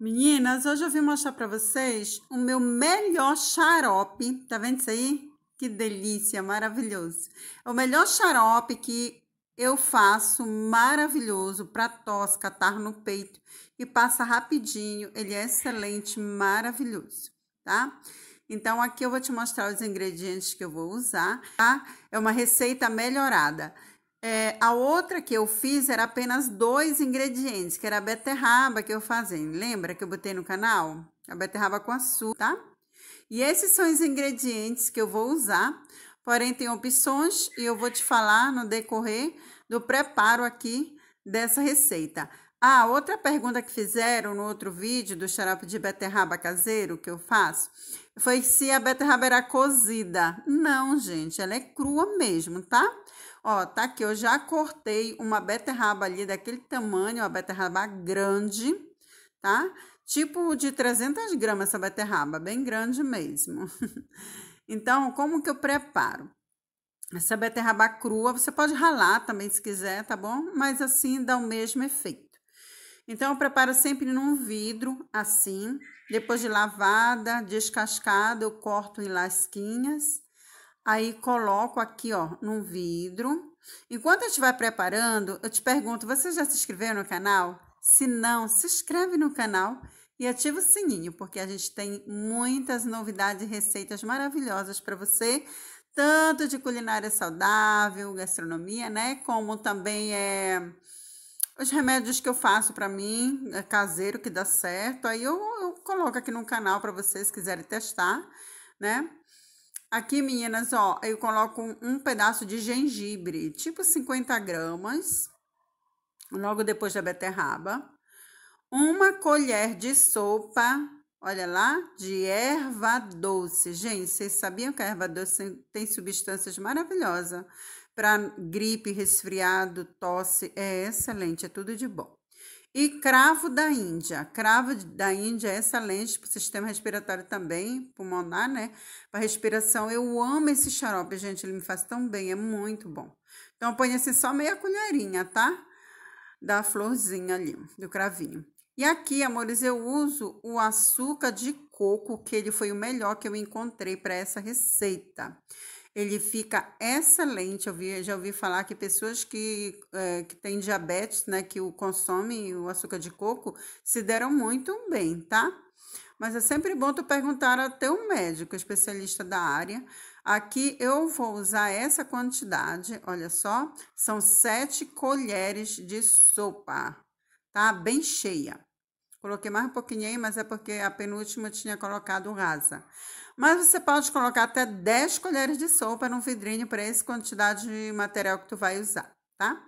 Meninas, hoje eu vim mostrar para vocês o meu melhor xarope. Tá vendo isso aí? Que delícia, maravilhoso. É o melhor xarope que eu faço, maravilhoso, para tosca, catar no peito e passa rapidinho. Ele é excelente, maravilhoso, tá? Então, aqui eu vou te mostrar os ingredientes que eu vou usar, tá? É uma receita melhorada. É, a outra que eu fiz era apenas dois ingredientes, que era a beterraba que eu fazia. Lembra que eu botei no canal? A beterraba com açúcar, tá? E esses são os ingredientes que eu vou usar, porém tem opções e eu vou te falar no decorrer do preparo aqui dessa receita. Ah, outra pergunta que fizeram no outro vídeo do xarope de beterraba caseiro que eu faço foi se a beterraba era cozida. Não, gente, ela é crua mesmo, tá? Ó, tá aqui, eu já cortei uma beterraba ali daquele tamanho, uma beterraba grande, tá? Tipo de 300 gramas essa beterraba, bem grande mesmo. então, como que eu preparo? Essa beterraba crua, você pode ralar também se quiser, tá bom? Mas assim dá o mesmo efeito. Então, eu preparo sempre num vidro, assim. Depois de lavada, descascada, eu corto em lasquinhas. Aí, coloco aqui, ó, num vidro. Enquanto a gente vai preparando, eu te pergunto, você já se inscreveu no canal? Se não, se inscreve no canal e ativa o sininho, porque a gente tem muitas novidades e receitas maravilhosas para você, tanto de culinária saudável, gastronomia, né, como também é os remédios que eu faço para mim, é caseiro, que dá certo. Aí eu, eu coloco aqui no canal para vocês quiserem testar, né? Aqui, meninas, ó, eu coloco um, um pedaço de gengibre, tipo 50 gramas, logo depois da beterraba. Uma colher de sopa, olha lá, de erva doce. Gente, vocês sabiam que a erva doce tem substâncias maravilhosas? para gripe, resfriado, tosse, é excelente, é tudo de bom. E cravo da Índia. Cravo da Índia é excelente para o sistema respiratório também, pulmonar, né? Para respiração. Eu amo esse xarope, gente. Ele me faz tão bem, é muito bom. Então, põe assim só meia colherinha, tá? Da florzinha ali, do cravinho. E aqui, amores, eu uso o açúcar de coco, que ele foi o melhor que eu encontrei para essa receita ele fica excelente. Eu vi, já ouvi falar que pessoas que, é, que têm diabetes, né, que o consomem, o açúcar de coco, se deram muito bem, tá? Mas é sempre bom tu perguntar até o médico, especialista da área. Aqui eu vou usar essa quantidade, olha só, são sete colheres de sopa, tá? Bem cheia. Coloquei mais um pouquinho, aí, mas é porque a penúltima eu tinha colocado rasa. Mas você pode colocar até 10 colheres de sopa num vidrinho para essa quantidade de material que tu vai usar, tá?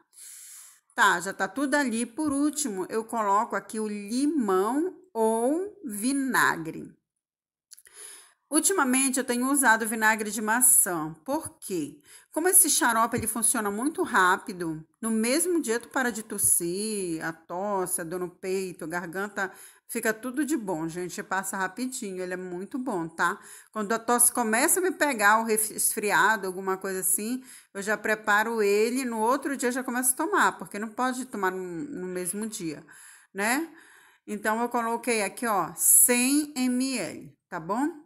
Tá, já tá tudo ali. Por último, eu coloco aqui o limão ou vinagre. Ultimamente eu tenho usado vinagre de maçã. Por quê? Como esse xarope ele funciona muito rápido, no mesmo dia tu para de tossir, a tosse, a dor no peito, a garganta, fica tudo de bom, gente. Passa rapidinho, ele é muito bom, tá? Quando a tosse começa a me pegar, o resfriado, alguma coisa assim, eu já preparo ele, no outro dia já começo a tomar, porque não pode tomar no mesmo dia, né? Então eu coloquei aqui, ó, 100 ml, tá bom?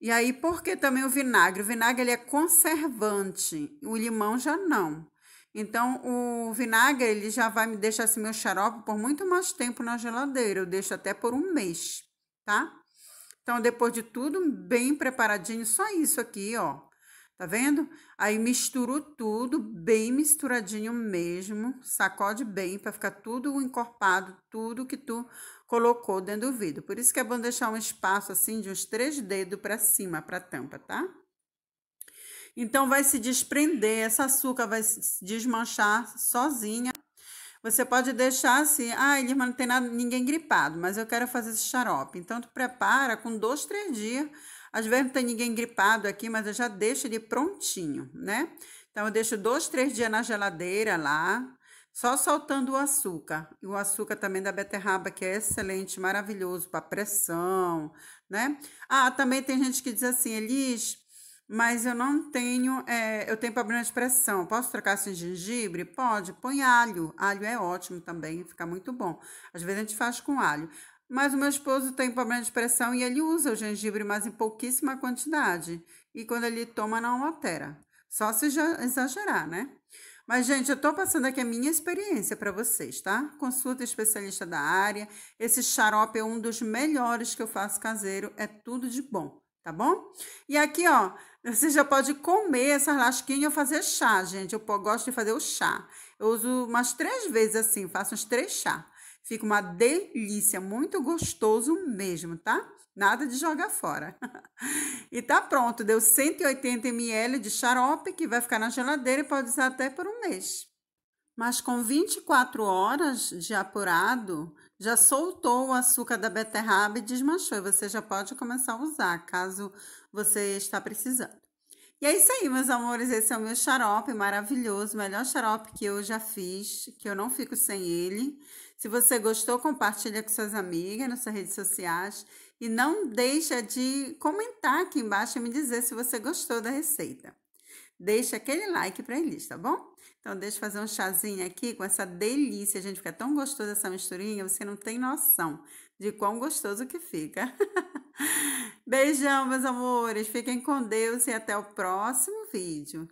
E aí, por que também o vinagre? O vinagre ele é conservante, o limão já não. Então, o vinagre ele já vai me deixar esse meu xarope por muito mais tempo na geladeira. Eu deixo até por um mês, tá? Então, depois de tudo, bem preparadinho, só isso aqui, ó. Tá vendo? Aí misturo tudo, bem misturadinho mesmo. Sacode bem para ficar tudo encorpado, tudo que tu colocou dentro do vidro. Por isso que é bom deixar um espaço assim de uns três dedos para cima, para tampa, tá? Então vai se desprender, essa açúcar vai se desmanchar sozinha. Você pode deixar assim, ah, ele não tem nada, ninguém gripado, mas eu quero fazer esse xarope. Então tu prepara com dois, três dias às vezes não tem ninguém gripado aqui, mas eu já deixo ele prontinho, né? Então, eu deixo dois, três dias na geladeira lá, só soltando o açúcar. E o açúcar também da beterraba, que é excelente, maravilhoso para pressão, né? Ah, também tem gente que diz assim, Elis, mas eu não tenho, é, eu tenho problema de pressão. Posso trocar sem assim gengibre? Pode, põe alho. Alho é ótimo também, fica muito bom. Às vezes a gente faz com alho. Mas o meu esposo tem problema de pressão e ele usa o gengibre, mas em pouquíssima quantidade. E quando ele toma, não altera. Só se exagerar, né? Mas, gente, eu tô passando aqui a minha experiência para vocês, tá? Consulta especialista da área. Esse xarope é um dos melhores que eu faço caseiro. É tudo de bom, tá bom? E aqui, ó, você já pode comer essas lasquinhas ou fazer chá, gente. Eu gosto de fazer o chá. Eu uso umas três vezes assim, faço uns três chá. Fica uma delícia, muito gostoso mesmo, tá? Nada de jogar fora. e tá pronto, deu 180 ml de xarope que vai ficar na geladeira e pode usar até por um mês. Mas com 24 horas de apurado, já soltou o açúcar da beterraba e desmanchou. E você já pode começar a usar, caso você está precisando. E é isso aí, meus amores. Esse é o meu xarope maravilhoso, melhor xarope que eu já fiz, que eu não fico sem ele. Se você gostou, compartilha com suas amigas nas suas redes sociais e não deixa de comentar aqui embaixo e me dizer se você gostou da receita. Deixa aquele like para eles, tá bom? Então, deixa eu fazer um chazinho aqui com essa delícia. Gente, fica tão gostosa essa misturinha, você não tem noção de quão gostoso que fica. Beijão, meus amores. Fiquem com Deus e até o próximo vídeo.